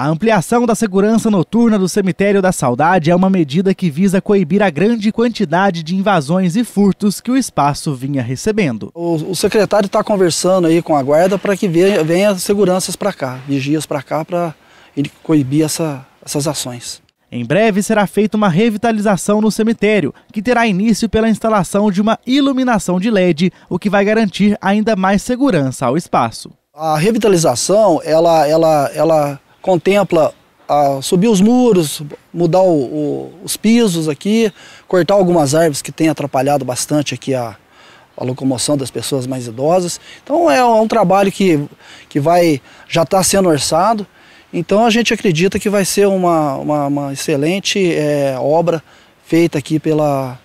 A ampliação da segurança noturna do Cemitério da Saudade é uma medida que visa coibir a grande quantidade de invasões e furtos que o espaço vinha recebendo. O, o secretário está conversando aí com a guarda para que venha, venha seguranças para cá, vigias para cá, para ele coibir essa, essas ações. Em breve será feita uma revitalização no cemitério, que terá início pela instalação de uma iluminação de LED, o que vai garantir ainda mais segurança ao espaço. A revitalização, ela, ela, ela contempla a, subir os muros, mudar o, o, os pisos aqui, cortar algumas árvores que têm atrapalhado bastante aqui a, a locomoção das pessoas mais idosas. Então é um é trabalho que, que vai já está sendo orçado. Então a gente acredita que vai ser uma, uma, uma excelente é, obra feita aqui pela,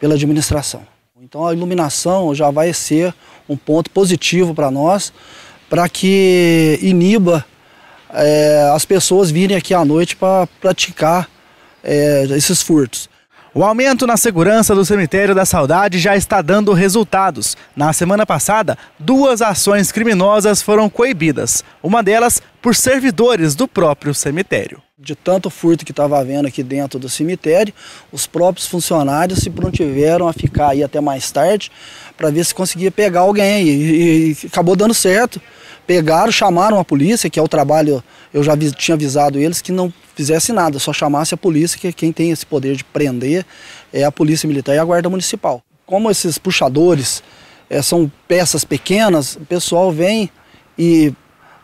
pela administração. Então a iluminação já vai ser um ponto positivo para nós, para que iniba é, as pessoas virem aqui à noite para praticar é, esses furtos. O aumento na segurança do cemitério da Saudade já está dando resultados. Na semana passada, duas ações criminosas foram coibidas, uma delas por servidores do próprio cemitério. De tanto furto que estava havendo aqui dentro do cemitério, os próprios funcionários se prontiveram a ficar aí até mais tarde para ver se conseguia pegar alguém E acabou dando certo. Pegaram, chamaram a polícia, que é o trabalho, eu já tinha avisado eles que não fizesse nada, só chamasse a polícia, que quem tem esse poder de prender é a polícia militar e a guarda municipal. Como esses puxadores é, são peças pequenas, o pessoal vem e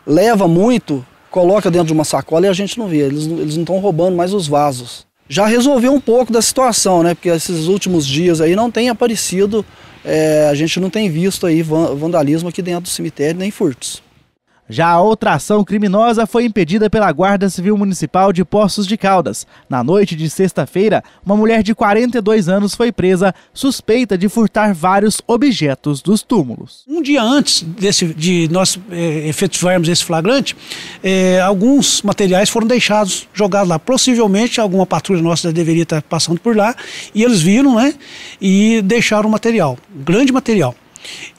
leva muito, coloca dentro de uma sacola e a gente não vê, eles, eles não estão roubando mais os vasos. Já resolveu um pouco da situação, né? Porque esses últimos dias aí não tem aparecido é, a gente não tem visto aí vandalismo aqui dentro do cemitério, nem furtos. Já a outra ação criminosa foi impedida pela Guarda Civil Municipal de Poços de Caldas. Na noite de sexta-feira, uma mulher de 42 anos foi presa, suspeita de furtar vários objetos dos túmulos. Um dia antes desse, de nós é, efetivarmos esse flagrante, é, alguns materiais foram deixados, jogados lá. Possivelmente alguma patrulha nossa deveria estar passando por lá, e eles viram, né? E deixaram o material, grande material.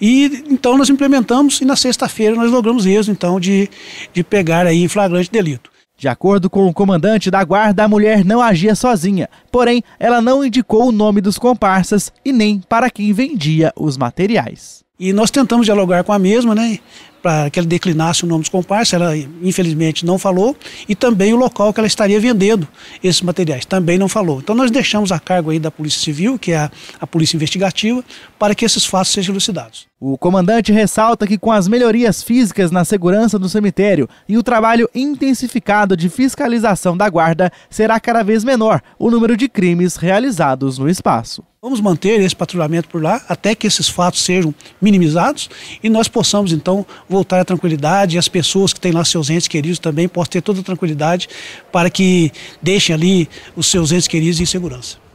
E então nós implementamos e na sexta-feira nós logramos êxito então de, de pegar aí flagrante delito. De acordo com o comandante da guarda, a mulher não agia sozinha, porém ela não indicou o nome dos comparsas e nem para quem vendia os materiais. E nós tentamos dialogar com a mesma, né? Para que ela declinasse o nome dos comparsas. ela infelizmente não falou, e também o local que ela estaria vendendo esses materiais, também não falou. Então nós deixamos a cargo aí da Polícia Civil, que é a, a Polícia Investigativa, para que esses fatos sejam elucidados. O comandante ressalta que com as melhorias físicas na segurança do cemitério e o trabalho intensificado de fiscalização da guarda, será cada vez menor o número de crimes realizados no espaço. Vamos manter esse patrulhamento por lá até que esses fatos sejam minimizados e nós possamos então voltar à tranquilidade e as pessoas que têm lá seus entes queridos também possam ter toda a tranquilidade para que deixem ali os seus entes queridos em segurança.